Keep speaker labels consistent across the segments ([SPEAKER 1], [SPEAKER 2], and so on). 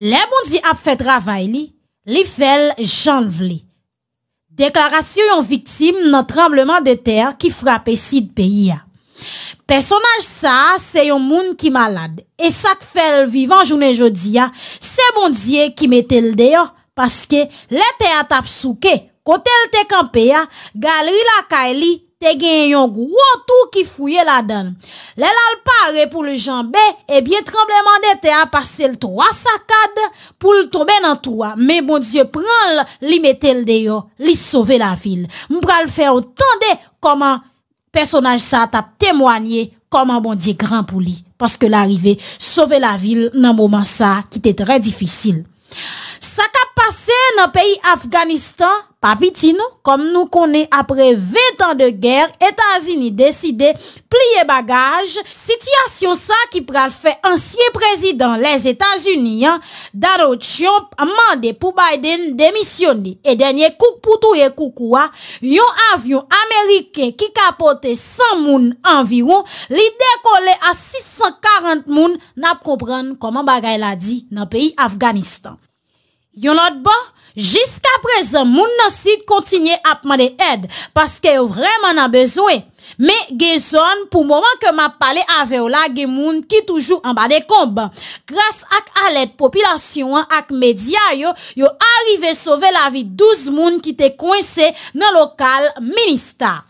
[SPEAKER 1] Le moun di ap fet ravay li, li fel janv li. Deklarasyon yon vitim nan trembleman de ter ki frape sid peyi ya. Personaj sa se yon moun ki malad. E sak fel vivan jounen jodi ya, se moun di ki metel deyo. Paske le te atap souke, kote l te kampe ya, galri la kae li. te gen yon gwo tou ki fouye la dan. Le lal pare pou le janbe, e eh bie trembleman de te apase l towa sakade pou bon l tobe nan towa. Me bon diye pran li metel de yo, li sove la vil. M pral fe ontande koman personaj sa tap temwanye, koman bon diye gran pou li. Paske la rive, sove la vil nan mouman sa ki te tre difícil. Sa ka pase nan peyi Afganistan, Papitino, kom nou konen apre 20 an de ger, Etasini deside pliye bagaj. Sityasyon sa ki pral fe ansye prezident les Etasuniyan, Daro Chionp amande pou Biden demisyoni. E denye kouk poutouye koukouwa, yon avyon Amerike ki kapote 100 moun anviron, li dekole a 640 moun na propren koman bagaj la di nan peyi Afganistan. Yon not bon, jiska prezen moun nan si kontinye apman de ed, paske yo vreman nan bezwen. Me gezon pou mouman ke ma pale ave ou la ge moun ki toujou anba de komban. Gras ak alet popilasyon ak media yo, yo arrive sove la vi 12 moun ki te kwense nan lokal ministar.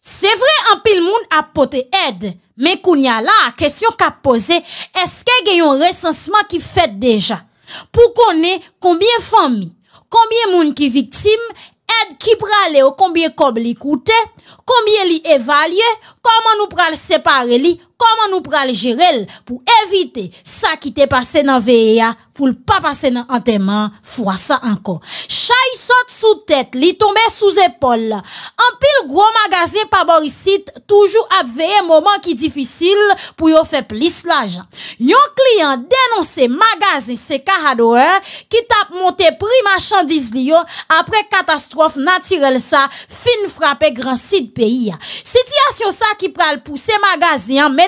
[SPEAKER 1] Se vre an pil moun apote ed, me kounya la, kesyon ka pose, eske ge yon resansman ki fet deja? pou konen konbyen fami, konbyen moun ki viktim, ed ki prale o konbyen kob li koute, konbyen li evalye, konman nou prale separe li koute. koman nou pral jirel pou evite sa ki te pase nan veye pou l pa pase nan anteman fwa sa anko. Chay sot sou tete li tombe sou zepol an pil gro magaze pa borisit toujou apveye moman ki difisil pou yo feplis la jan. Yon kliyan denonse magaze se kahado ki tap monte pri machandiz li yo apre katastrofe natirel sa fin frape gran sit peye. Sityasyon sa ki pral pou se magaze men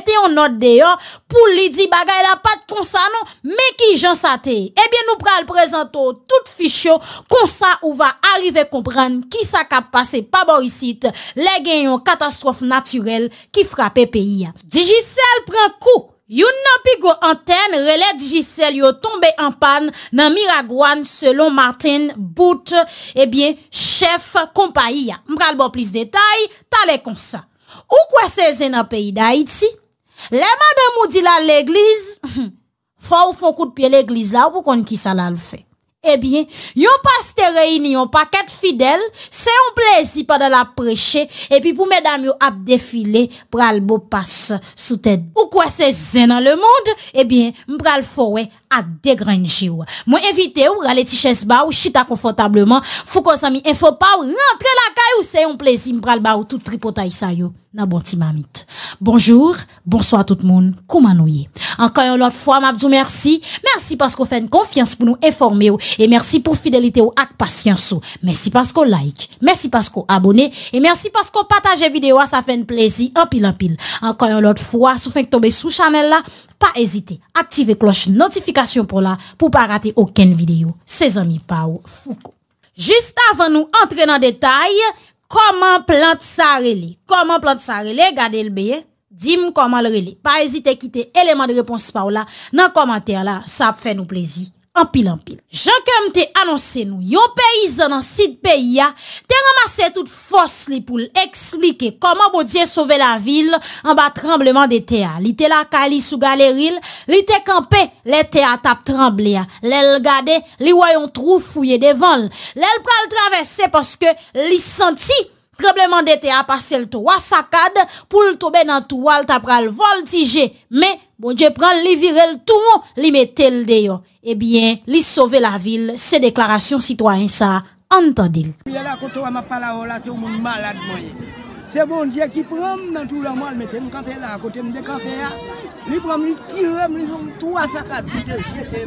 [SPEAKER 1] Pou li di bagay la pat kon sa nou, me ki jan sa te. Ebyen nou pral prezento tout fichyo kon sa ou va arrive kompran ki sa kap pase pa bo yisit le gen yon katastrofe naturel ki frape peyi ya. Digicel pran kou, yon nan pigou anten relè Digicel yo tombe an pan nan miragwan selon Martin Booth, ebyen chef kompa yi ya. Mpral bo plis detay, talè kon sa. Ou kwa sezen nan peyi da iti? Le man de mou di la l'eglise, fwa ou fwen kout pie l'eglise la, ou pou kon ki sa la l'fe? Ebyen, eh yon pas te rey ni yon paket fidel, se yon plezi pa de la preche, epi pou medam yon ap defile, pral bo pas sou ted. Ou kwa se zè nan le monde, ebyen, eh mpral fowe, à dégrancher ou. Moi invité ou aller tiches ba ou chita confortablement. Fou qu'on s'ami faut pas rentrer la caille ou c'est un plaisir m'pral ba ou tout tripotaï ça yo. Na bon timamite. Bonjour, bonsoir tout le monde. Comment nous Encore une autre fois, m'abdou merci. Merci parce qu'on fait une confiance pour nous informer ou. et merci pour fidélité ou acte patience ou. Merci parce qu'on like, merci parce qu'on abonnez et merci parce qu'on partage vidéo, ça fait un plaisir en pile en pile. Encore une autre fois, vous faites tomber sous channel là, pas hésiter, activez cloche notification pour là, pour pas rater aucune vidéo. Ses amis Pao Foucault. Juste avant nous entrer dans détail, comment plante ça Comment plante ça Gardez le bien. Dis-moi comment le relais. Pas hésiter à quitter élément de réponse par là dans commentaire là, ça fait nous plaisir. Anpil, anpil, jan kem te anonsen nou, yo peyizan an sit pey ya, te ramase tout fos li pou l'eksplike koman bo diye sove la vil an ba trembleman de tea. Li te la kali sou galeril, li te kampe, le tea tap tremble ya, le l gade, li woyon trou fouye devan, le l pral travesse paske li santi. Trebleman dete apase l towa sakad pou l tobe nan touwal tapral voltije. Men, bonje pran li virel toumo li metel deyo. Ebyen, eh li sove la vil se deklarasyon sitwany sa antadil.
[SPEAKER 2] Le la koto wama pala wala se ou moun malad mwenye. Se bonje ki pran nan touwal mal metel kante la kote m dekante ya. Li pran li tirem li som towa sakad pou dek jete.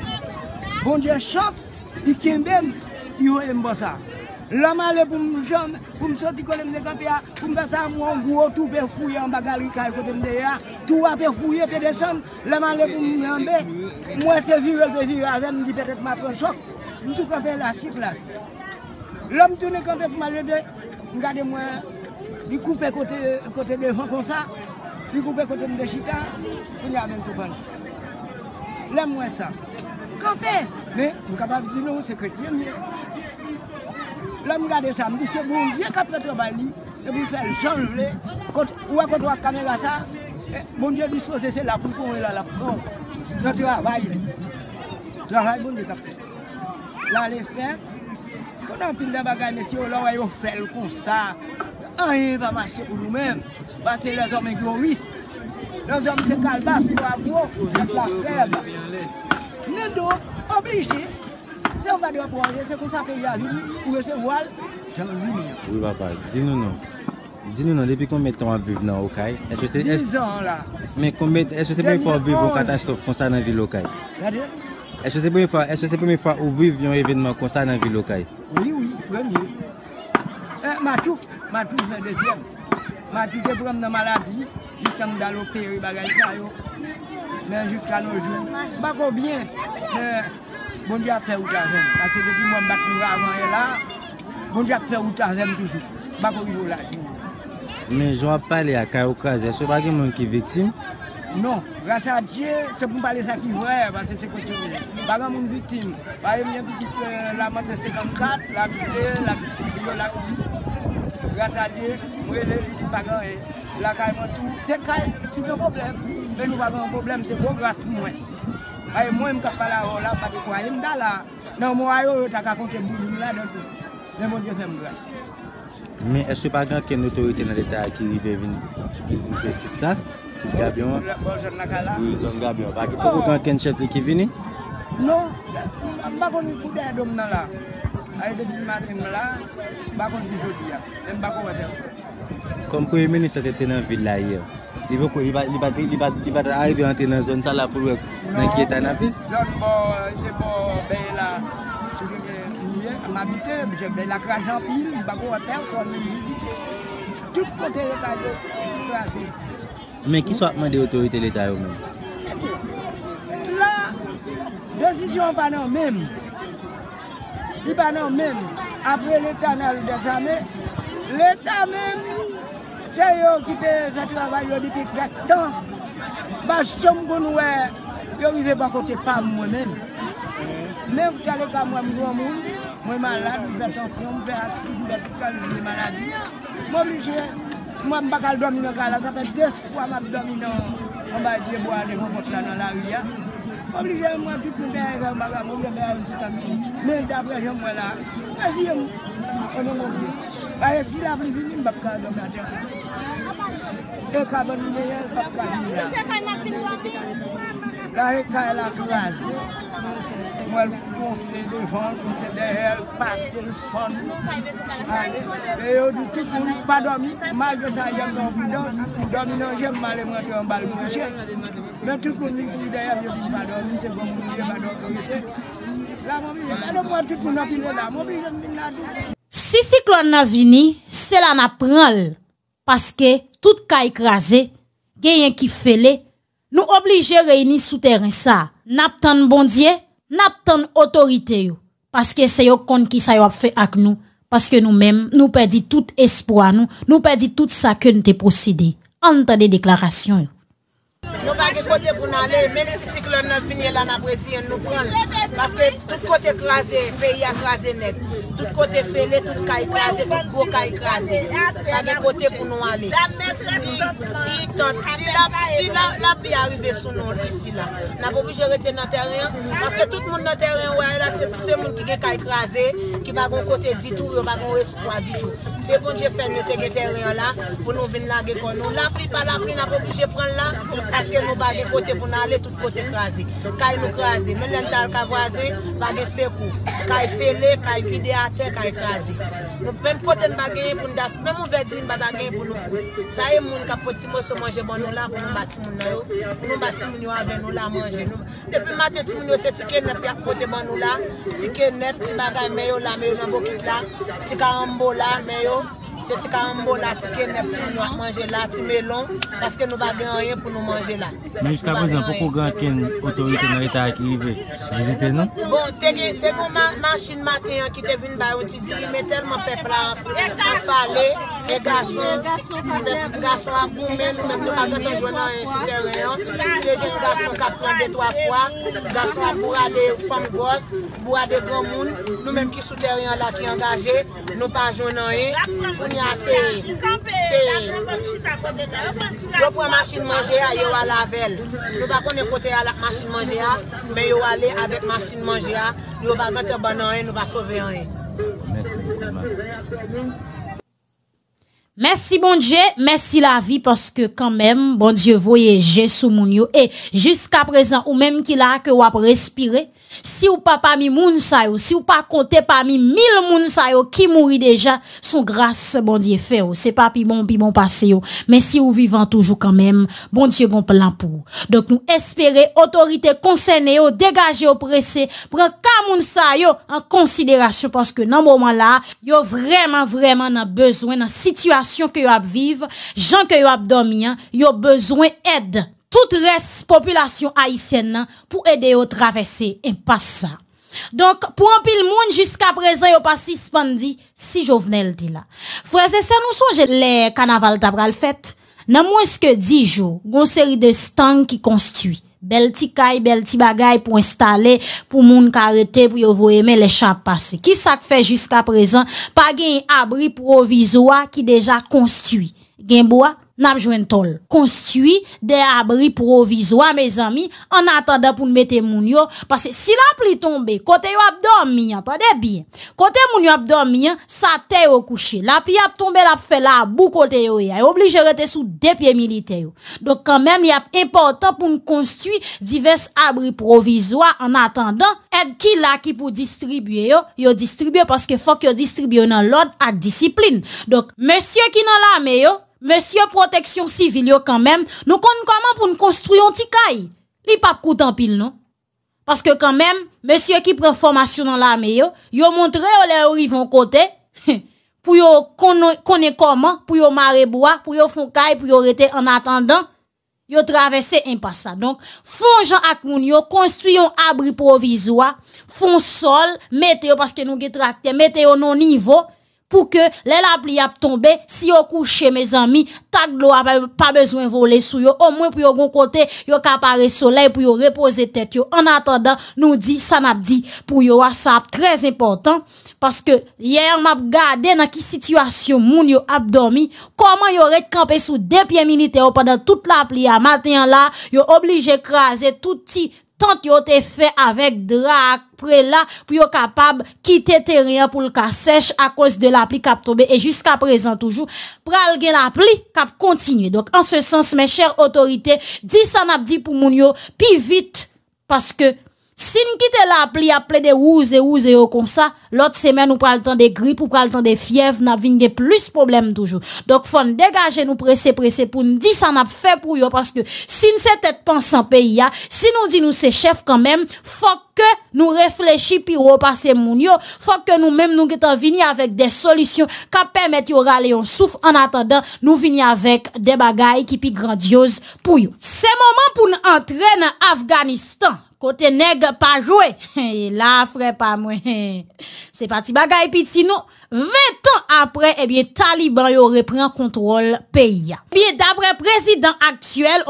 [SPEAKER 2] Bonje chas di kemben yon embosa. Lèman lè pou m jom, pou m soti konen m de kanpe a, pou m pa sa mwen gwo, tou pe fouye an bagal wika e kote m de ya, tou a pe fouye pe de san, lèman lè pou m yon be, mwen se ziwe l de ziwe a zem, di perep ma pou chok, m tou kanpe la si plas. Lèman tou ne kanpe kman lebe, m gade mwen, di koupe kote de fon kon sa, di koupe kote m de chita, pou nye amen kou pan. Lèman m wè sa. Kanpe! M kaba di nou, se kretye m ye. Lèm gade sa, mdi se moun jè kapèp yo bay li, lèm ou fèl janv lè, ou wè kont wè kamè gwa sa, moun jè dispose se lè pou kon wè lè la pran. Jè te wè vay lè. Jè wè vay bon di kapèp. Lè alè fè, kon nan pil dè bagay mesi yo lè wè yo fèl kon sa, an yè yè va mache pou nou mèm, wè se lè zòmè gwo wist. Lèm zòmè se kalba, se yò wè gwo, jè kwa fèm. Mè do, oblijè, Se ou pa diwa pou anje, se kon sa pe ya li, ou re se voal, chan li mi. Ou wapal, di nou nou. Di nou nou, depi kon mette wap viv nan Okay. 10 an la. Men kon mette, eswe se pou mwen fwa viv yon katastrof konsan nan vil Okay. Gade. Eswe se pou mwen fwa, eswe se pou mwen fwa ou viv yon evidman konsan nan vil Okay. Oui, oui, premye. Eh, matouk, matouk 22. Matouk e prom nan maladi, jitam dan loperi bagay fwayo, men jiska nou joun. Ba kou bien, de... Bon di apre ou tazem. Pase depi mwen bat mwen avan e la, bon di apre ou tazem toujou. Bako ki yo la di. Men, jwa pale a kayo kaze, se pa gen mwen ki vitim? Non, grasa a diye, se pou pale sa ki vre, vase se konti mwen. Bako mwen vitim, vase mwen bitik la mante 54, la bitik, la bitik, biyo la bitik. Grasa a diye, mwen le, bitik bagan e, la kayo mwen tou. Se kayo, tout an problem. Se nou pa ven an problem, se bon pou grase mwen. Aye mwen mta pala wola, pake kwa imda e la. Nan mwen ayo, yo takakonte budin la, dey mwen diyon se mdwa. Men eswe pa gen ken notori tena deta ki vive vini? Mwen fesit sa? Si gabion? Boljèr naka la? Ou yon gabion? Pake poukoutan oh. ken chèfri ki vini? Non, mwen bakon nipou den a dom nan la. Aye debi matrim la, mwen bakon jivyo diya. Mwen bakon wèten se. Konpouye meni sa te tenan vil la ye Li va kou li ba di Li ba di aribe an tenan zon sa la fulwe non, Men ki etan na vil Zon bo, jepo, be la Mabite, jepo de la kranjampil Bako an ten, son meni vizite Tout pou teretay yo Men ki swakman de otorite Letay yo men La Desisyon panan men Ipanan men Apre letan alou de sa men L'État même, c'est eux qui paient ce travail depuis 7 ans. Bah, Parce que je ne vais pas côté pas moi-même. Même quand les cas, moi, je suis moi malade, je fais attention, je fais accident, je suis maladie. Moi, je ne je pas dormir dans la ça fait deux fois que je dormi dans on va dire boire dans la rue. Hein. Obligé, moi, tout le monde, je vais faire un petit ami. Mais d'après, je suis là, vas-y, on est mon Dieu. A ye zil ap li vini mbap ka e bon do mbata. E kaba nye yel pap ka mbata. La he ka la kras. Mwen pou se de yon, pou se de yon, pasel son. E yo di tikouni pa domi, mal de sa yon domi. Don si pou domi nan jem male mwen te yon bal kouche. Le tikouni pou yon de yon, yo di pa domi, se bon mwen de yon pa domi te. La mwen bi yon, alo mwen tikouni ap yon da, mwen bi yon mwen la tou.
[SPEAKER 1] Si cyclone n'a vini, c'est là n'a pris, parce que tout ka écrasé, gagne qui fait, nous obligé réunir sous terrain ça. N'a tan bon Dieu, n'a tan autorité yo parce que c'est yo compte qui ça yo fait avec nous parce que nous-mêmes nous perdons tout espoir nous, nous perdons tout ça que nous avons procédé. Entendez déclaration yo.
[SPEAKER 3] Nous pa ge kote pou nan même si siklon n'a vinye lan apresyen nou parce que tout kote écrasé, pays écrasé net. tout kote fele, tout kay kaze, tout go kay kaze, bagan kote pou nou ali. Si la pli arive sou nou disi la, nan poubije rete nan terren, maske tout moun nan terren wè, la tète se moun ki ge kay kaze, ki bagan kote ditou, bagan wè sou moun ditou. Se bon je fè nou te ge terren la, pou nou vin la ge kon nou. La pli pa la pli nan poubije pren la, maske nou bagan kote pou nou ali, tout kote kaze, kay nou kaze. Men lèntal kavo aze, bagan se kou. Kay fele, kay videa, Mwen pou ten kare kazi. Mwen pou ten bagay pou nou das. Mwen pou ten bagay pou nou kou. Sa e moun kapoti moun so manje bon nou la pou nou bati moun nou. Pou nou bati moun nou avè nou la manje nou. Depi mwen bati moun nou se ti ken nep ya poti bon nou la. Ti ken nep ti bagay meyo la meyo nan bokit la. Ti karambo la meyo. Ti karambo la, ti kenep, ti yon wak manje la, ti me lon Paske nou ba gen an yon pou nou manje la Mwen yon fta bezan pou kou
[SPEAKER 2] gen an ken otorite nou etak yive Bezite nou
[SPEAKER 3] Bon, te gen, te gen manchine maten yon ki te vin ba yon ti di Yon men telman pepla an fwa, yon fwa sa le
[SPEAKER 1] E gason, gason ap pou men, nou mèm nou pa gote jounan yon souterian, se jen gason kap prende 3 fwa, gason ap bourade fom gos,
[SPEAKER 3] bourade gran moun, nou mèm ki souterian la ki angaje, nou pa jounan yon, e. kouni ase yon. Yon pou masin manje a, yon wala vel, nou ba konen kote a lak masin manje a, men yon wale avet masin manje a, yon ba gote banan yon, e, nou ba sove an yon. E.
[SPEAKER 1] Merci bon Dieu, merci la vie parce que quand même bon Dieu voyager sous mon yo et jusqu'à présent ou même qu'il a que ou respirer si ou pas parmi moun si ou pas compté parmi mille moun qui mourit déjà, son grâce bon Dieu fait c'est pas pi bon pi bon passé mais si vous vivant toujours quand même, bon Dieu gon plan pour. Donc nous espérer autorité concernée yo dégager oppressé, prend ka moun en considération parce que dans moment là, yo vraiment vraiment dans besoin dans situation que vous vivez, gens que vous dormi, vous hein, avez besoin d'aide. Toute reste population haïtienne hein, pour aider à traverser ça Donc, pour un pile monde jusqu'à présent, yo pas suspendi si Jovenel dit là. Frère, c'est ça, nous songe les carnaval d'abral fête. Nan moins que 10 jours, une série de stands qui construit. Bel ti kay, bel installer pour pou installe, pour moun karete, pou yo les le chap pase. Ki sak fe jiska prezan, pa abri provisoire qui déjà construit Gen nan ap jwen tol. Konstuit de abri provizwa, mes ami, an atanda pou n mette moun yo. Pase si la pli tombe, kote yo ap dormi, an atanda bien. Kote moun yo ap dormi, sa te yo kouche. La pli ap tombe, la ap fe la, bou kote yo, ya yo obligere te sou depye militeyo. Dok kanmen, ya ap important pou n konstuit divers abri provizwa, an atanda, ed ki la ki pou distribuyo, yo distribuyo, paske fok yo distribuyo nan l'od ak disiplin. Dok, monsye ki nan la meyo, Monsieur protection civile yo quand même, nous comptons comment pour nous construire un petit caille. Il pas coûte en pile non. Parce que quand même, monsieur qui prend formation dans l'armée yo, yo montre les les vont côté pour yo connaît comment, pour yo marrer bois, pour yo font caille, pour yo rester en attendant yo traverser impasse Donc, font gens ak moun yo un abri provisoire, font sol, mettez parce que nous gè tracté, mettez au non niveau. pou ke lè la pli ap tombe, si yo kouche me zami, tak lo ap ap pa bezwen vole sou yo, o mwen pou yo gon kote, yo kapare soleil pou yo repose tet yo, an atanda nou di san ap di pou yo wa sa ap trez important, paske yè yon map gade nan ki situasyon moun yo ap domi, koman yo rete kampe sou depye milite yo padan tout la pli a maten la, yo oblige ekraze touti, tant yo te fe avèk dra, pre la, pou yo kapab, ki te teryen pou lka sech, a kos de la pli kap tobe, e jiska prezan toujou, pral gen la pli, kap kontinye. Dok, an se sens, mè chèr otorite, di san ap di pou moun yo, pi vit, paske, paske, Sin ki te la ap li ap ple de ouze ouze yo kon sa, lot semen nou pral tan de grip ou pral tan de fiev, nan vin de plus problem toujou. Dok fon degaje nou prese prese pou nou disan ap fe pou yo paske sin se tet pan san peyi ya, si nou di nou se chef kanmem, fok ke nou reflechi pi ro pa se moun yo, fok ke nou menm nou getan vini avèk de solisyon ka pèmèt yo rale yon souf, an atandan nou vini avèk de bagay ki pi grandyoz pou yo. Se moman pou nou antren afganistan, Kote neg pa jwe, e la fre pa mwen. Se pati bagay pit sino, 20 an apre, eh taliban yo repren kontrol peya. Eh Dabre prezident aktyel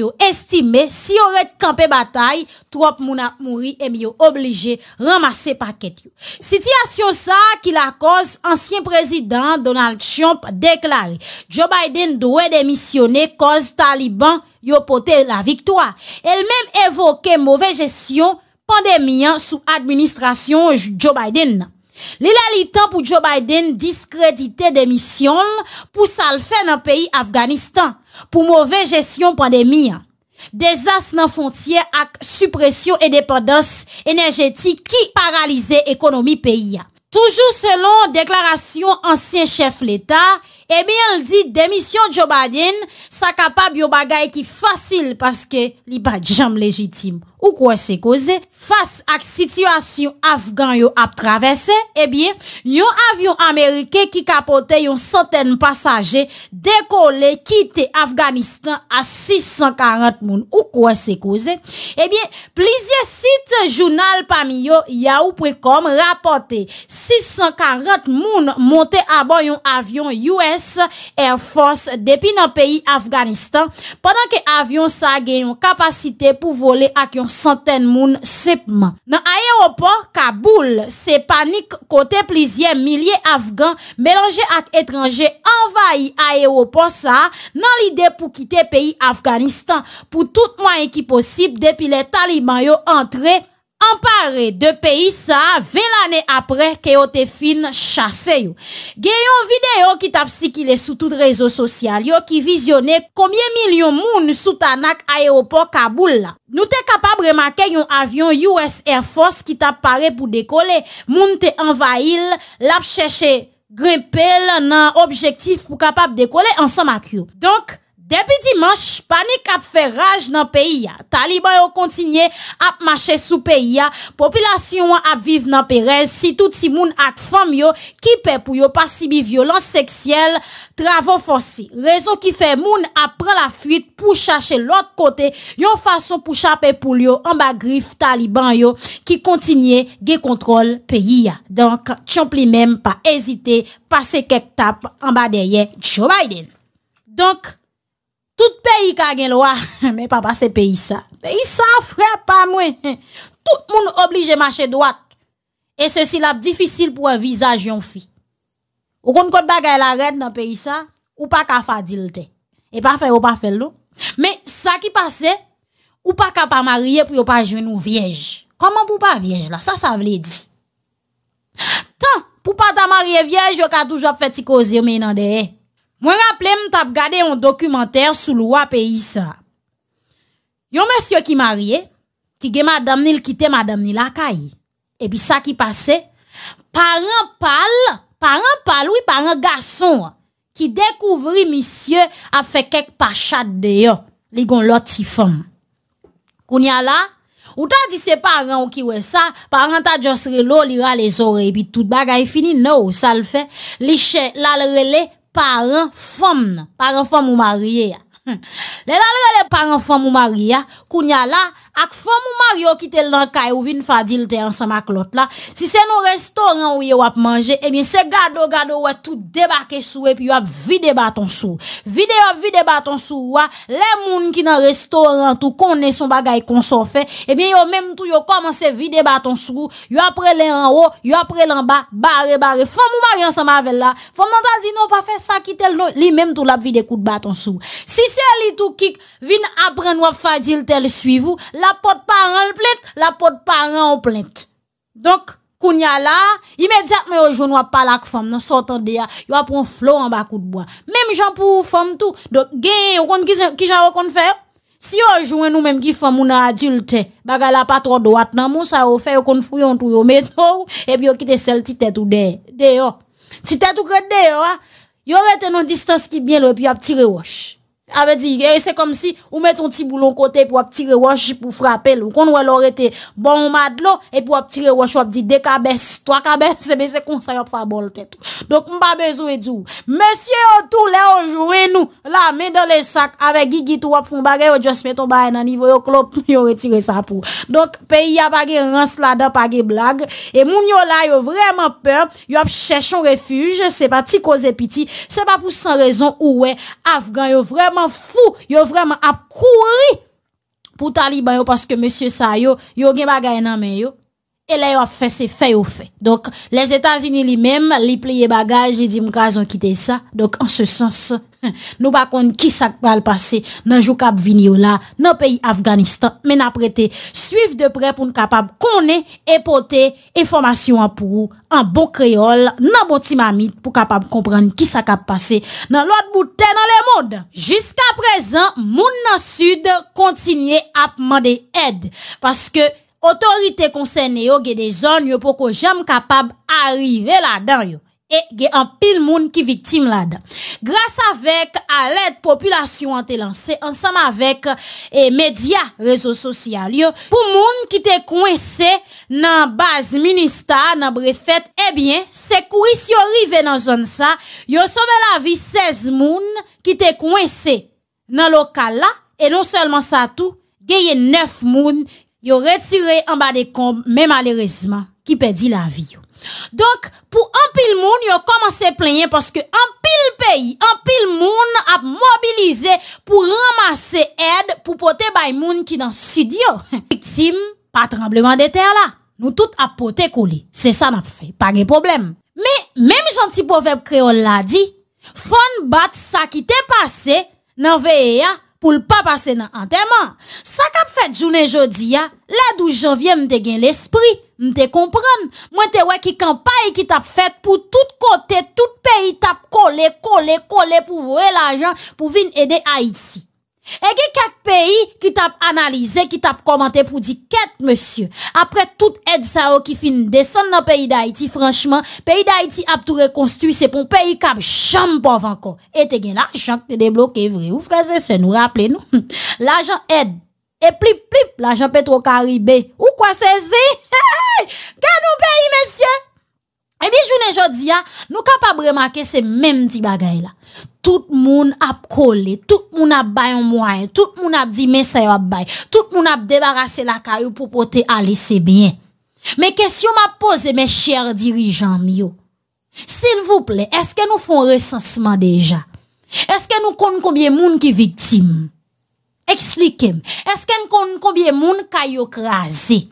[SPEAKER 1] yo estime, si yo ret kampe batay, trop moun a mouri, eh yo oblije ramase paket yo. Sityasyon sa ki la koz ansyen prezident Donald Trump deklare, Joe Biden dwe demisyone koz taliban, Yo pote la viktoa, el menm evoke mouve jesyon pandemi an sou administrasyon Joe Biden. Li la li tan pou Joe Biden diskredite demisyon pou sal fe nan peyi Afganistan pou mouve jesyon pandemi an. Dezas nan fontye ak supresyon e depadans enerjetik ki paralize ekonomi peyi an. Toujou selon deklarasyon ansyen chef l'Etat, Ebyen l di demisyon djobadyen Sa kapab yo bagay ki fasil Paske eh li badjam legitim Ou kwa se koze Fas ak sityasyon afgan yo ap travese Ebyen Yo avyon amerike ki kapote Yon soten pasaje Dekole kite afganistan A 640 moun Ou kwa se koze Ebyen eh plizye sit jounal pami yo Ya ou prekom rapote 640 moun Monte abon yon avyon US Air Force depi nan peyi Afganistan Pendan ke avyon sa gen yon kapasite pou vole ak yon centen moun sepman Nan aeroport Kaboul se panik kote plizye milye Afgan Melanje ak etranje envayi aeroport sa Nan lide pou kite peyi Afganistan Po tout mayen ki posib depi le Taliban yo entre Afganistan An pare de peyi sa, vel ane apre ke yo te fin chase yo. Ge yon videyo ki tap si ki le sou tout rezo sosyal yo ki vizyone komye milyon moun sou tanak aeroport Kaboul la. Nou te kapab remake yon avyon US Air Force ki tap pare pou dekole. Moun te envahil, lap cheshe gripele nan objektif pou kapab dekole ansan mak yo. Donk. Depi dimanche, panik ap fè raj nan peyi ya. Taliban yo kontinye ap mache sou peyi ya. Popilasyon ap vive nan perez. Si touti moun ak fèm yo, ki pè pou yo pasibi violans seksyel, travon fòsi. Rezon ki fè moun ap prè la fuit pou chache lòt kote, yon fason pou chape pou yo anba grif Taliban yo ki kontinye ge kontrol peyi ya. Donk, chanpli mèm pa ezite pase ket tap anba deye djoway den. Donk, Tout peyi ka gen lo a, me papa se peyi sa. Peyi sa, frep, pa mwen. Tout moun oblije mache doat. E se si la bdifisil pou a vizaj yon fi. Ou kon kote bagay la red nan peyi sa, ou pa ka fadilte. E pa fe ou pa fe lou. Me sa ki pase, ou pa ka pa marye pou yo pa joun ou viej. Koman pou pa viej la? Sa sa vle di. Ta, pou pa ta marye viej, yo ka toujop feti kozi ou menandeye. Mwen rappele m tap gade yon dokumenter sou lwa peyi sa. Yon monsye ki marye, ki ge madam ni l kite madam ni lakay, epi sa ki pase, paran pal, paran pal oui paran gason, ki dekouvri monsye ap fe kek pachat deyo, li gon loti fom. Koun ya la, ou ta di se paran ou ki we sa, paran ta josre lo li ra le zore, epi tout bagay fini nou sal fe, li che la le rele, parents femmes parents femmes ou mariées. Les parents femmes ou mariées, c'est là ak fomou maryo ki tel nan kay ou vin fadil tel an sa ma klot la, si se nou restoran ou ye wap manje, e eh bin se gado gado wap tout debake sou e pi wap vide baton sou. Vide wap vide baton sou wap, le moun ki nan restoran tout konen son bagay kon son fe, e eh bin yo menm tout yo komanse vide baton sou, yo apre le an o, yo apre le an ba, bare bare. Fomou maryo an sa ma vel la, fomou an ta zi nou pa fe sa ki tel nou, li menm tout la vide kout baton sou. Si se li tout kik vin apren wap fadil tel suivou, la porte parent plainte, la porte parent en plainte. Donc, Kounya là, immédiatement au jour pas la femme non sortant de ya, yo a un flot en bas coup de bois. Même gens pour femme tout. Donc gain on qui qui genre qu'on fait Si yo jouen nous même qui femme ou adulte, baga la pas trop droite nan mon ça ou fait on kon fouyon tout yo meto et puis yo kite sel ti tête ou de dehors. Ti tête ou que de ah. yo rete non distance qui bien et puis tirer tiré roche. ave di, e se kom si ou met ton ti boulon kote pou ap tire waj pou frape loun kon wè lor ete bon ou madlo epi wap tire waj wap di dekabès toakabès, sebe se konsa yop fa bol tetou, dok mba bezwe djou mesye ou tou lè ou jowe nou la mè dan le sak ave gigi tou wap foun bagè ou just meton bagè nan nivou yon klop, yon retire sa pou dok peyi apage rans lada apage blag e moun yon la yon vreman pe, yon ap chèchon refuge se pa ti koze piti, se pa pou san rezon ou wè, afgan yon vreman vraiment fou, a vraiment à courir pour Taliban yo parce que monsieur ça yo, a gen bagay nan men yo. Et là, yo a fait ses fait au fait. Donc, les États-Unis lui-même, li plié bagage, il dit m'kazon quitter ça. Donc, en ce sens, Nou bakon ki sak pa al pase nan jou kab vini yo la nan peyi Afganistan men aprete Suif de pre pou n kapab konen epote e formasyon apou An bon kreol nan bon timamit pou kapab kompren ki sak ap pase nan loat bouten nan le moud Jiska prezen moun nan sud kontinye apman de ed Paske otorite konsen yo ge de zon yo pou ko jam kapab arive la dan yo e gen an pil moun ki vitim la dan. Gras avek alèd populasyon an te lanse, ansam avek e, media, rezo sosyal yo, pou moun ki te kwen se nan baz ministar, nan brefet, ebyen, se kou is yo rive nan zon sa, yo sobe la vi 16 moun ki te kwen se nan lokal la, e non selman sa tou, gen ye 9 moun yo retire an ba de kom, men malerezman ki pedi la vi yo. Donk pou anpil moun yo komanse plenye Paske anpil peyi, anpil moun ap mobilize Pou ramase ed pou pote bay moun ki dans studio Victime pa trembleman de ter la Nou tout ap pote kouli Se sa nap fe, pa gen problem Me, mem janti povep kreol la di Fon bat sa ki te pase nan veye ya Poul pa pase nan anteman Sa kap fet jounen jodi ya La dou jan vye mte gen l'espri Mte kompran, mwen te wè ki kampay ki tap fèt pou tout kote, tout peyi tap kole, kole, kole pou vwè l'ajan pou vin edè Haiti. E gen ket peyi ki tap analize, ki tap komante pou di ket, monsye. Apre tout ed sa wè ki fin deson nan peyi d'Haiti, franchman, peyi d'Haiti ap tou rekonstru, se pon peyi kab chanm pov anko. E te gen l'ajan ki te deblokè vre, ou fraze se nou, rappele nou. L'ajan ed, e plip, plip, l'ajan petro karibè. Ou kwa se zi? Ha! Kan nou peyi, mesye? Ebi, jounen jodi ya, nou kapap remake se menm ti bagay la. Tout moun ap kole, tout moun ap bayon mwaye, tout moun ap di men sayo ap bay, tout moun ap debarase la kayo pou pote ale se bien. Men kesyon ma pose men chere dirijan myo. Sil vouple, eske nou fon resansman deja? Eske nou konn koubyen moun ki viktim? Eksplikem. Eske nou konn koubyen moun kayo krasi?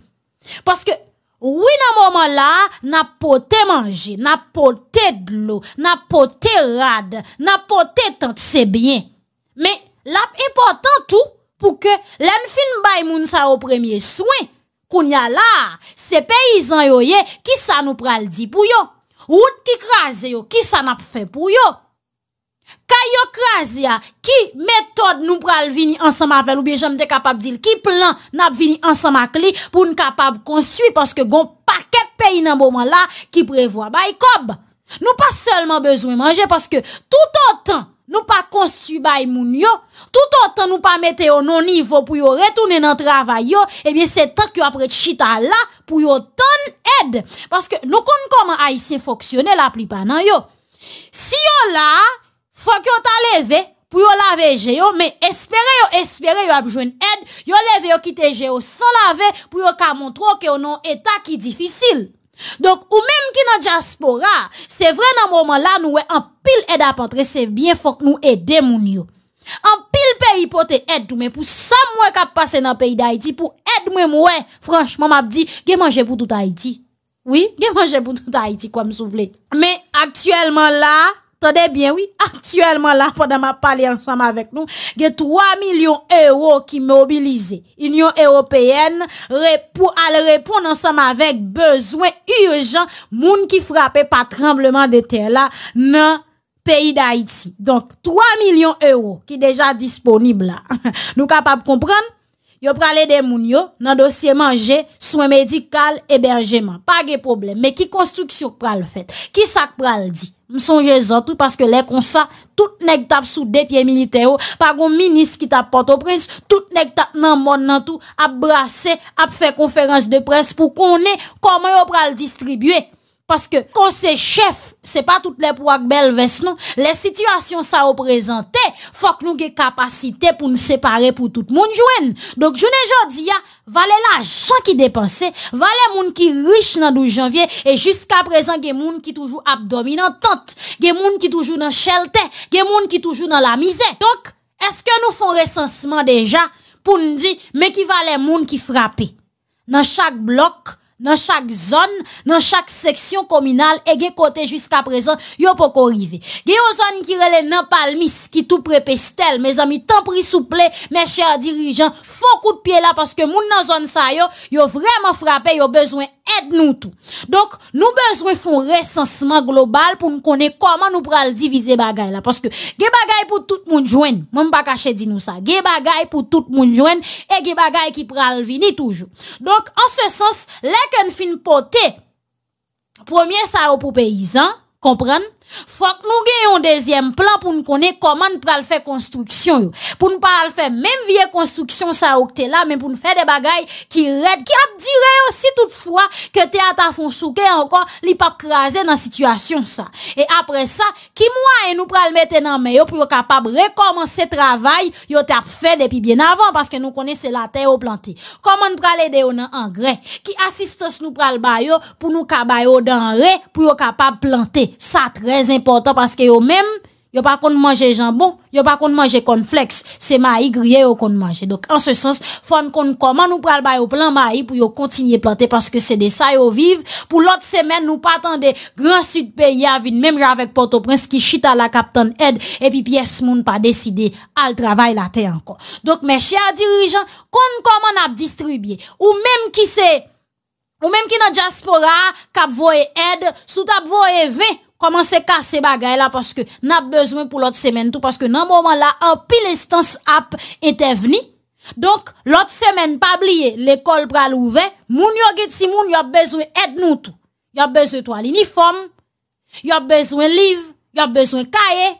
[SPEAKER 1] Paske Ouwi nan mouman la, napote manje, napote dlo, napote rad, napote tante sebyen. Me, lap epotan tou pou ke len fin bay moun sa ou premye swen. Kounya la, se peyizan yo ye, ki sa nou pral di pou yo? Wout ki kraze yo, ki sa nap fe pou yo? Kayo krasya ki metode nou pral vini ansan mavel Ou bie jom de kapab dil ki plan nap vini ansan makli Pou nou kapab konsui Paske gon paket peyi nan boman la Ki prevoa bayi kob Nou pa selman bezwen manje Paske tout an tan nou pa konsui bayi moun yo Tout an tan nou pa mette yo nan nivou Pou yo retounen nan travay yo E eh bie se tank yo apre chita la Pou yo ton ed Paske nou kon koman a yi se foksyone la plipa nan yo Si yo la Fok yo ta leve pou yo lave geyo, men espere yo espere yo apjwen ed, yo leve yo kite geyo san lave pou yo ka montro ke yo nan eta ki difisil. Donk ou menm ki nan diaspora, se vre nan mouman la nou we an pil ed apantre, se bien fok nou edemoun yo. An pil peripote ed ou men, pou san mwen kap pase nan peyi da iti, pou ed mwen mwen, franjman map di, ge manje pou touta iti. Oui, ge manje pou touta iti kwam sou vle. Men aktuelman la, Tade bien, oui, aktuelman la, podan ma pali ansanm avek nou, ge 3 milyon euro ki mobilize Union Européenne al repon ansanm avek bezwen urgent moun ki frape pa trembleman de tel la nan peyi d'Haïti. Donk, 3 milyon euro ki deja disponible la. Nou kapap kompran? Yo prale de moun yo nan dosye manje souen medikal eberjeman. Pa ge problem, me ki konstruksyon pral fèt. Ki sak pral di? Msonje zan tout, paske le konsa, tout nek tap sou depye milite yo, pa goun minis ki tap poto prens, tout nek tap nan moun nan tout, ap brase, ap fe konferans de prens, pou konen, koman yo pral distribye. parce que quand c'est chef c'est pas toutes les que belle veste non les situations ça représentait. faut que nous ait capacité pour nous séparer pour tout le monde donc je ne y a valait l'argent qui dépensait valait monde qui riche dans 12 janvier et jusqu'à présent des monde qui toujours abdominant tente des monde qui toujours dans shelter des monde qui toujours dans la misère donc est-ce que nous font recensement déjà pour nous dire mais qui valait monde qui frappé dans chaque bloc dans chaque zone, dans chaque section communale, et gen côté jusqu'à présent, a pas arriver. a une zone qui relè nan palmis, qui tout prépestel, mes amis, tant pris souple, mes chers dirigeants, faut coup de pied là, parce que moun nan zone sa yo, vraiment frappé, yo besoin aide nous tout. Donc, nous besoin font recensement global pour nous connaître comment nous pral diviser bagay là. Parce que, bagay pour tout moun jouen, même pas caché dit nous ça. bagay pour tout moun jouen, et bagay qui pral vini toujours. Donc, en ce sens, les que finit de poté, premier ça pour paysan, comprendre? Fwa k nou gen yon dezyen plan pou nou konen Koman nou pral fe konstruksyon yon Pou nou pral fe menm vie konstruksyon sa ouk te la Menm pou nou fe de bagay ki red Ki ap dire yon si toutfwa Ke te ata fon souke ankon Li pap kraze nan situasyon sa E apre sa, ki mwa e nou pral mette nan meyo Pou yo kapab rekomans se travay Yo te ap fe depi bien avan Paske nou konen se la te yo planti Koman nou pral ede yon nan angre Ki asistos nou pral bayo Pou nou kabayo dan re Pou yo kapab planti satre important parce que eux même yo pas qu'on manger jambon, yo pas qu'on manger conflex c'est maïs grillé yo qu'on manger. Donc en ce sens, faut qu'on comment nous pral au plan maïs pour yo continuer planter parce que c'est de ça yo vivent. Pour l'autre semaine, nous pas des grand sud pays à venir même avec Port-au-Prince qui chita la capitaine aide et puis pièce moun pas décidé, à travail la terre encore. Donc mes chers dirigeants, qu'on comment n'a distribuer ou même qui c'est ou même qui n'a diaspora, cap voye aide, sous tap voye 20 commencer casser les là parce que n'a besoin pour l'autre semaine tout parce que dans moment là en pile instance app intervenu donc l'autre semaine pas oublier l'école pral ouvert moun yo get si besoin aide nous tout y a besoin toi l'uniforme y a besoin livre y a besoin cahier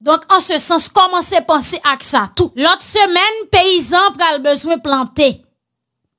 [SPEAKER 1] donc en ce sens commencez penser à ça tout l'autre semaine paysan pral besoin planter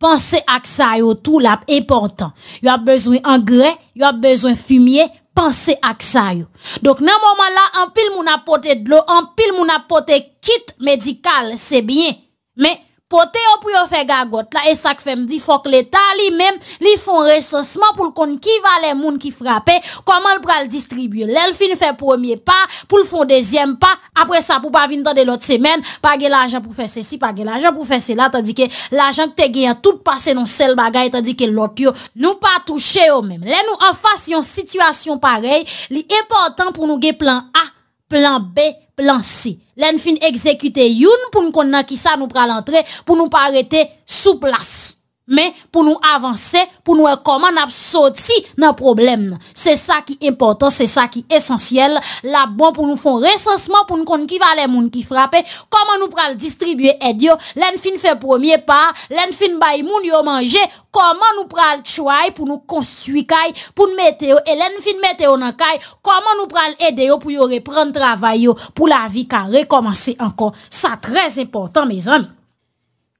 [SPEAKER 1] Pensez à ça, tout là, important. Il y a besoin d'engrais, il y a besoin de fumier, Pense ak sa yo. Dok nan mouman la, anpil moun apote dlo, anpil moun apote kit medikal, se bien, men, Po te yo pou yo fe gagot la, e sak fem di fok leta li men, li fon resesman pou l kon ki va le moun ki frape, koman l pral distribye. Le l fin fe premier pa, pou l fon dezyem pa, apre sa pou pa vin dan de lot semen, pa ge la ajan pou fe se si, pa ge la ajan pou fe se la, ta di ke la ajan te ge ya tout pase non sel bagay, ta di ke lot yo nou pa touche yo men. Le nou an fasyon situasyon parey, li epotan pou nou ge plan a, plan B, plan C. L'enfin fin exécuter une pour nous connaître qui ça nous pral l'entrée pour nous pas arrêter sous place. Mè pou nou avanse pou nou wè koman ap soti nan problem Se sa ki importan, se sa ki esansyel La bon pou nou fon resansman pou nou konn kiva le moun ki frape Koman nou pral distribye edyo Len fin fè premier par Len fin bayi moun yo manje Koman nou pral tchouay pou nou konswi kay Poun meteo e len fin meteo nan kay Koman nou pral edyo pou yo repran travay yo Pou la vi kare koman se ankon Sa trez important mè zami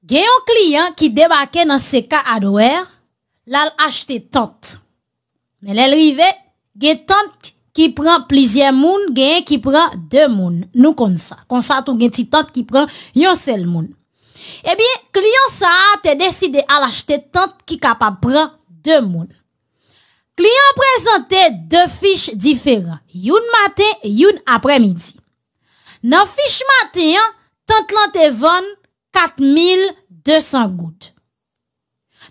[SPEAKER 1] Gen yon kliyen ki debake nan se ka adouer, lal achete tant. Men lel rive, gen tant ki pran plizien moun, gen ki pran de moun. Nou konsa. Konsa tou gen ti tant ki pran yon sel moun. Ebyen, kliyen sa te deside al achete tant ki kapap pran de moun. Kliyen prezante de fich diferan. Yon maten, yon apremidi. Nan fich maten, tant lan te vone, 4200 goud.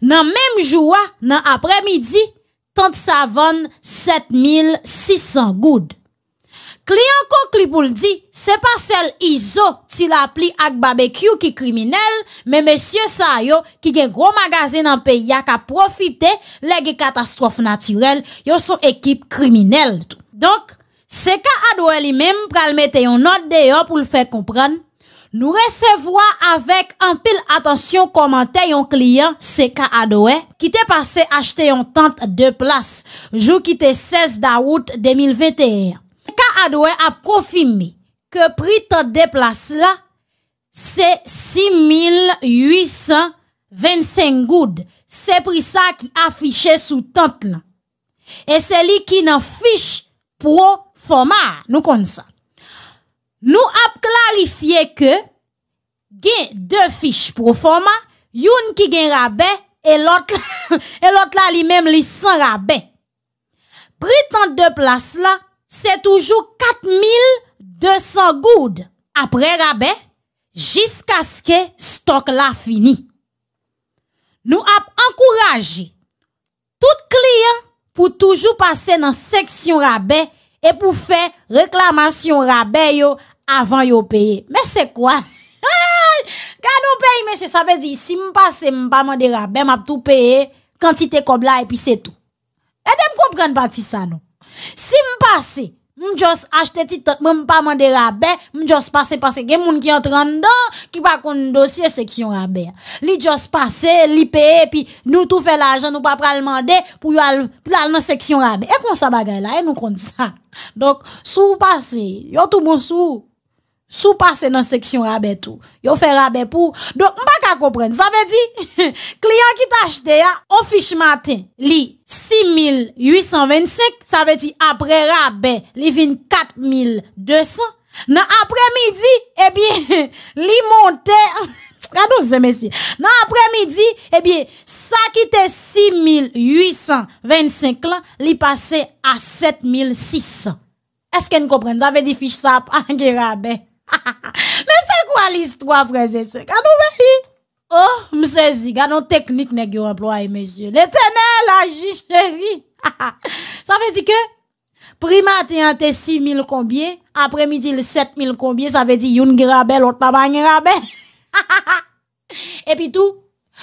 [SPEAKER 1] Nan menm joua, nan apre midi, tant sa von 7600 goud. Kliyanko klipou ldi, se pa sel izo, ti la pli ak bbq ki kriminel, menm esye sa yo, ki gen gro magazin nan peyi ya, ka profite lege katastrofe naturel, yo son ekip kriminel. Donk, se ka adweli menm, pral mette yon not deyo pou l fe kompran, Nou resevwa avek an pil atensyon komante yon kliyan, se ka adwe, ki te pase achte yon tante de plas, jou ki te 16 da wout 2021. Ka adwe ap konfimi ke pri tante de plas la, se 6825 goud, se pri sa ki afiche sou tante la. E se li ki nan fiche pou foma, nou kon sa. Nou ap klarifiye ke gen dè fich pou forma youn ki gen rabè e lot la li menm li san rabè. Prit an dè plas la, se toujou 4200 goud apre rabè jiska ske stok la fini. Nou ap ankuraje tout kliyan pou toujou pase nan seksyon rabè E pou fè reklamasyon rabe yo avan yo peye. Mè sè kwa? Kwa ah! nou peye mè sè, sa fè zi, si m'pase m'paman de rabe, m'ap tou peye, kantite kob la, epi sè tou. E dem kou pren banti sa nou. Si m'pase, M jost achete titak mwen pa mande rabè, m jost pase pase gen moun ki yon 30 dan ki pa konde dosye seksyon rabè. Li jost pase, li peye, pi nou tou fe la ajan nou pa pral mande pou yon alman seksyon rabè. E kon sa bagay la, e nou kon sa. Donk sou pase, yo tou bon sou. sous passer dans section rabais tout. Yo fait rabais pour. Donc, on pas comprendre. Ça veut dire, client qui t'a acheté, on fiche matin, li 6825, ça veut dire après rabais, li vin 4200. Dans après-midi, eh bien, li monte, c'est messieurs. Dans l'après-midi, eh bien, ça qui était 6825 là, li passé à 7600. Est-ce que comprend Ça veut dire fiche ça, pas un rabais. Mais c'est quoi l'histoire, frère? et sœurs? nos Oh, Monsieur zi, technique technique neg emploi monsieur. Monsieur, l'Éternel agit, chéri. Ça veut dire que primate matin, te 6 000 combien? après midi le 7 combien? Ça veut dire une yon grabe, pas pas rabais. Et puis tout,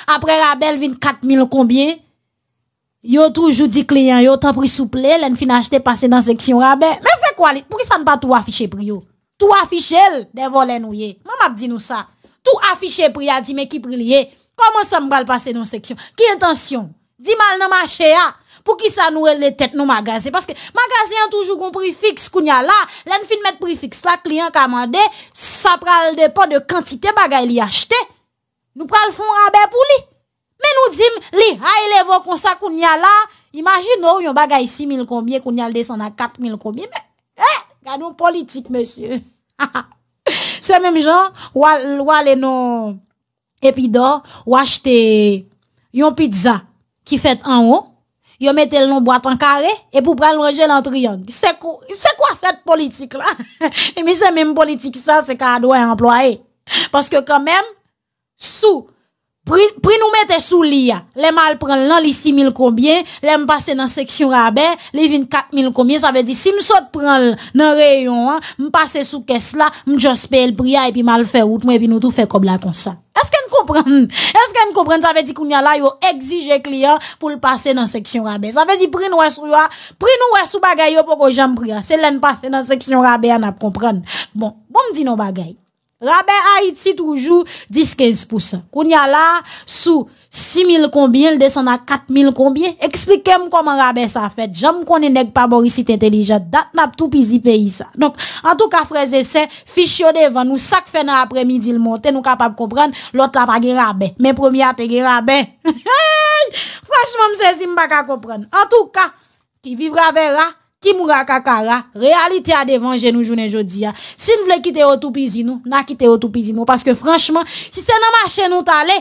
[SPEAKER 1] après tout, après rabel vin 4 combien Y yo toujours dit client, yo t'en pris souple, l'en fin acheter passer dans section rabais. Mais c'est quoi, Pourquoi ça ne pas tout afficher pour yo? Tou afiche el devon lè nou ye. Mè map di nou sa. Tou afiche pria di mè ki pri li ye. Koman sa mbal pase nou seksyon? Ki intansyon? Di mal nan mâche ya. Pou ki sa nou el lè tèt nou magaze. Paske magaze an toujou kon pri fix koun yal la. Lè n fin mèt pri fix. La kliyan kamande, sa pral depo de kantite bagay li achete. Nou pral fon rabe pou li. Mè nou dim li. Ay lè vò konsa koun yal la. Imagin nou yon bagay 6.000 koumbye koun yal desan a 4.000 koumbye mè. c'est nous politique, monsieur. Ce même genre ou aller et ou acheter une pizza qui fait en haut, yon mettez le boîte en carré, et pour prendre manger en triangle. C'est quoi, cette politique là? et mais c'est même politique ça, c'est qu'on doit employer. Parce que quand même, sous, Pri nou mette sou li ya, le mal pren lan li 6.000 konbyen, le m pase nan seksyon rabe, le vin 4.000 konbyen, sa ve di si m sot pren nan reyon, m pase sou kes la, m jospel pri ya, epi mal fe out mwen epi nou tou fe kob la kon sa. Eske m kompren, eske m kompren, sa ve di koun ya la yo exije kli ya pou l pase nan seksyon rabe, sa ve di pri nou esu yo, pri nou esu bagay yo pou ko jam pri ya, se le m pase nan seksyon rabe an ap kompren. Bon, bon m di nou bagay. Rabè ha iti toujou 10-15%. Koun ya la sou 6.000 konbien, l desan na 4.000 konbien. Eksplike m koman rabè sa fèt. Jam konen neg pa borisit entelijat. Dat nap tou pizi peyi sa. Donc, an tou ka freze se, fich yo devan. Nou sak fè nan apre midi l montè, nou kapap kompran. Lot la pa ge rabè. Men promi apè ge rabè. Franschman m se zim baka kompran. An tou ka, ki vivra ve ra. Kimura Kakara, realite a devanje nou jounen jodi ya, sin vle kite o toupi zinou, na kite o toupi zinou, paske franchman, si se nan mache nou tale,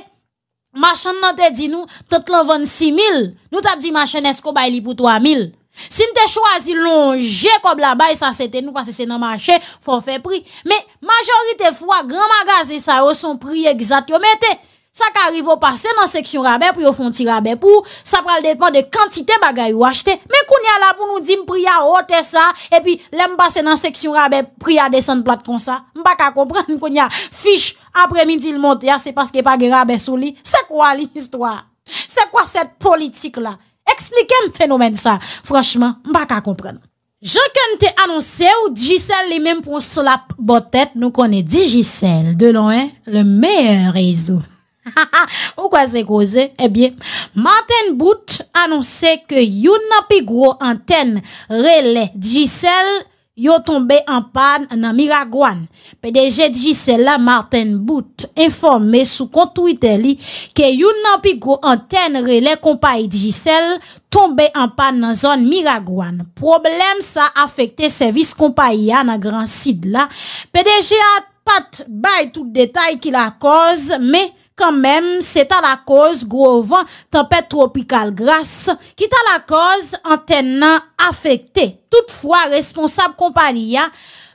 [SPEAKER 1] machan nan te di nou, tot lan 26.000, nou tab di mache nesko bay li pou 3.000, sin te chwazi lonje kob la bay, sa se te nou, paske se nan mache, fon fe pri, me majorite fwa, gran magaze sa yo son pri egzat yo mette, Sa ka arrivo pase nan seksyon rabe pou yo fonti rabe pou sa pral depan de kantite bagay yo achete. Men kon ya la pou nou di m priya ote sa e pi lem pase nan seksyon rabe priya desen plat kon sa. M baka kompren kon ya fich apremidil monte ya se paske pa ge rabe sou li. Se kwa li istwa? Se kwa set politik la? Eksplike m fenomen sa. Franchman, m baka kompren. Je ken te anonsen ou dijisel li menm pou slap botet nou kone dijisel de lonen le meyen reyzo. Ha ha ha, ou kwa se goze? Ebyen, eh Martin Booth anonsè ke yon nan pigro anten rele Digicel yon tombe an pan nan Miragwan. PDG Digicel la Martin Booth informè sou kontou itè li ke yon nan pigro anten rele kompa yi Digicel tombe an pan nan zon Miragwan. Problem sa afekte servis kompa yi an nan gran sid la. PDG a pat bay tout detay ki la koz, me... Kan menm, se ta la koz grovan, tempè tropical grase, ki ta la koz anten nan afekte. Toutfwa, responsab kompani ya,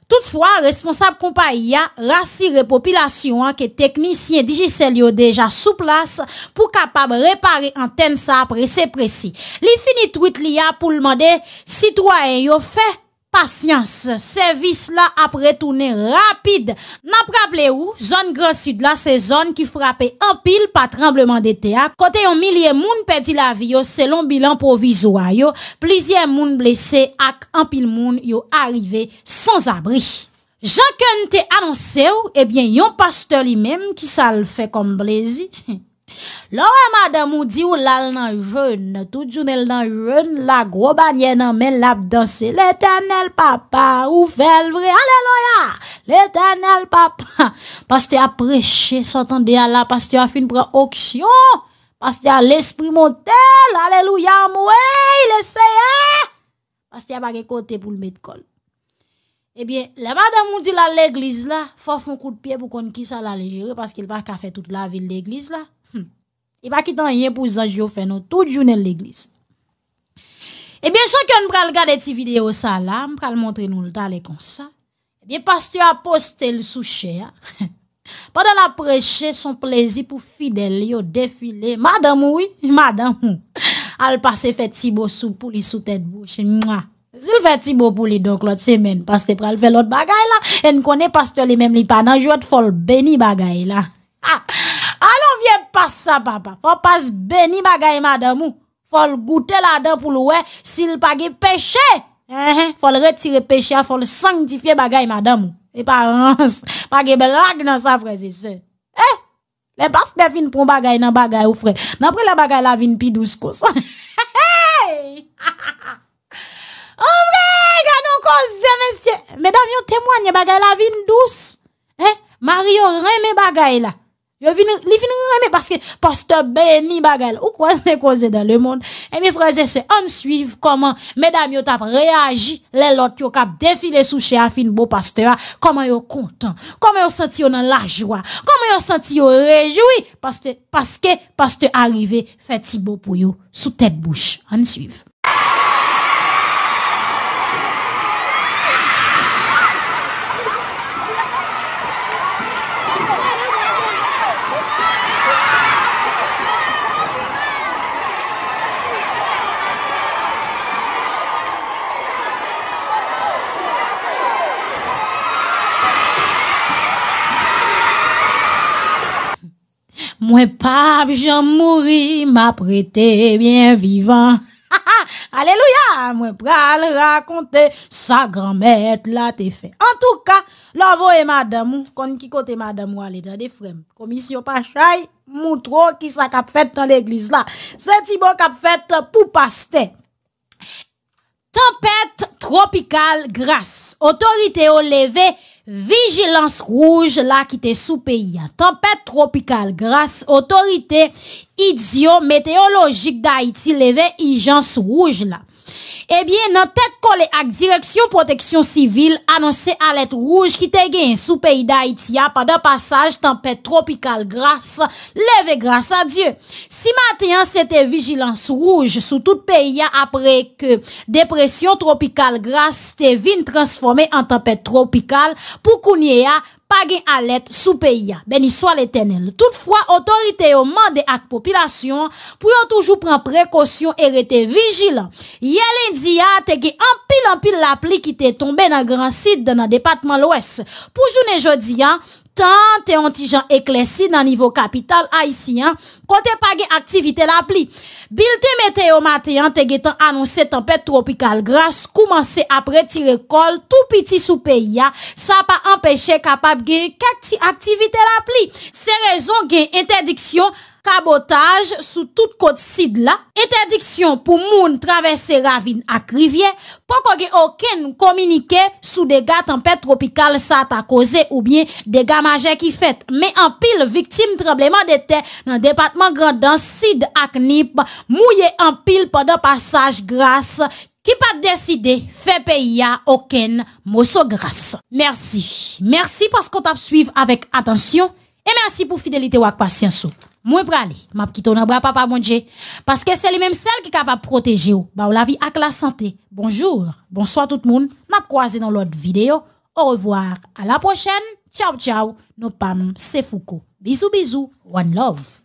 [SPEAKER 1] toutfwa, responsab kompani ya, rasi repopilasyon anke teknisyen digisel yo deja sou plas pou kapab repare anten sa apre se presi. Li fini truit li ya pou lman de sitwayen yo fe. Pasyans, servis la apre toune rapide. Naprable ou, zon gransi de la sezon ki frapè anpil pa trembleman de te ak. Kote yon milye moun pedi la vi yo selon bilan provizwa yo, plizye moun blese ak anpil moun yo arive sans abri. Jankan te anonse ou, eh ebyen yon paste li menm ki sal fe kom blezi. Lowe madame ou di ou lal nan ven, tout jounel nan ven, la grobanyen nan men lap danse, l'eternel papa ou felbre, aleloya, l'eternel papa, pastè a preche, sotan de ala, pastè a fin preoksyon, pastè a l'esprit motel, aleloya mwe, leseye, pastè a bagay kote pou l'met kol. Ebyen, le madame ou di la l'eglise la, fof moun kou de pie pou kon ki sa la lejere, pask il baka fe tout la vil l'eglise la. E ba kitan yon pou zanj yo fè nou tout jounel l'eglis. E eh bie son kyon pral gade ti video sa la, pral montre nou l'ta le konsa. E eh bie pastyo apostel sou chè ya. Padal apreche son plezi pou fidèl yo defile, madam oui, madam oui. Al pase fè ti bo sou pou li sou tèt bouche. Zil fè ti bo pou li donk lòt semen, paste pral fè lòt bagay la. En konè pastyo li mèm li padan, jòt fol beni bagay la. Ah, Fò pas beni bagay madame Fò l goutè la den pou l wè Sil page peche Fò l retire peche Fò l sanktifiye bagay madame E pa ans Page blag nan sa freze se E Le pas define pou bagay nan bagay ou fre Nan pre la bagay la vin pi douz kos He he Ha ha ha O vre Gano kon se men se Medan yon temwanye bagay la vin douz E eh? Mario reme bagay la Yo vin, li vin ane, paske, pastor ben, ni bagel, ou kwa se kwa se dan le moun, eme eh fraze se, ane suiv, koman, medam yo tap reagi, le lot yo kap, defile sou che a fin bo, pastor a, koman yo kontan, koman yo senti yo nan la jwa, koman yo senti yo rejoui, paske, paske, pastor arive, feti bo pou yo, sou tet bouch, ane suiv. Mwen pab jan mouri, m aprete bien vivan. Ha ha, aleluya, mwen pral rakonte, sa granmet la te fe. En tou ka, l'anvo e madamou, kon ki kote madamou ale dan defrem. Komisyon pa chay, moutro ki sa kap fete tan l'eglise la. Se ti bon kap fete pou paste. Tempete tropikal, gras, otorite o leve, Vigilans rouj la ki te sou peyi a, tempèd tropikal grase, otorite idyo-meteologik da Haiti leve ijans rouj la. Ebyen eh nan tet kole ak direksyon proteksyon sivil anonsen alet rouge ki te gen sou peyi da Itiya pa da pasaj tempè tropical grase leve grase a Diyo. Si matenyan se te vijilans rouge sou tout peyi ya apre ke depresyon tropical grase te vin transforme an tempè tropical pou kounye ya, pa gen alet sou peyi ya, ben iswa le tenel. Toutfwa, otorite yo mande ak popilasyon, pou yon toujou pren prekosyon e rete vijilan. Ye lindzi ya, te gen anpil anpil la pli ki te tombe nan gran sit dan nan departman lwes. Pou jounen jodi ya, tan te ontijan eklesi nan nivou kapital aisyen, kote pa gen aktivite la pli. Bil te meteo mateyan te gen tan anonsen tampet tropikal gras, koumanse apre ti rekol, tou piti sou peyi ya, sa pa empeshe kapap gen kati aktivite la pli. Se rezon gen interdiksyon, kabotaj sou tout kote Sid la, interdiksyon pou moun travesse ravine ak rivye, pou kogue oken komunike sou de ga tempè tropical sa ta koze ou bien de ga maje ki fet, me anpil viktim trableman de te nan depatman grandan Sid ak Nip, mouye anpil podan pasaj grase, ki pat deside fepe ya oken moso grase. Mersi, mersi paskot ap suiv avèk atensyon, e mersi pou fidelite wak pasyansou. Moi pralé, m'a quitté dans bras papa mon Dieu parce que c'est lui même celle qui est capable protéger ou bah la vie avec la santé. Bonjour, bonsoir tout le monde. N'a croisé dans l'autre vidéo. Au revoir, à la prochaine. Ciao ciao. Nos pam, c'est Foucault. Bisous bisous. One love.